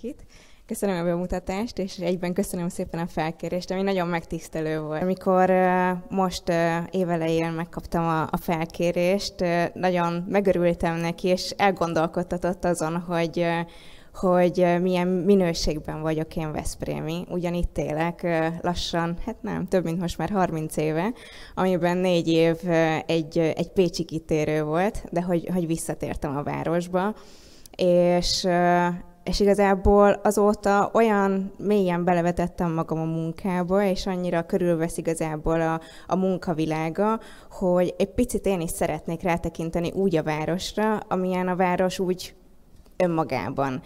mindenkit. Köszönöm a bemutatást, és egyben köszönöm szépen a felkérést, ami nagyon megtisztelő volt. Amikor most évelején megkaptam a felkérést, nagyon megörültem neki, és elgondolkodtatott azon, hogy hogy milyen minőségben vagyok én Veszprémi. Ugyan itt élek lassan, hát nem, több mint most már 30 éve, amiben négy év egy, egy pécsi kitérő volt, de hogy, hogy visszatértem a városba, és és igazából azóta olyan mélyen belevetettem magam a munkába, és annyira körülvesz igazából a, a munkavilága, hogy egy picit én is szeretnék rátekinteni úgy a városra, amilyen a város úgy önmagában.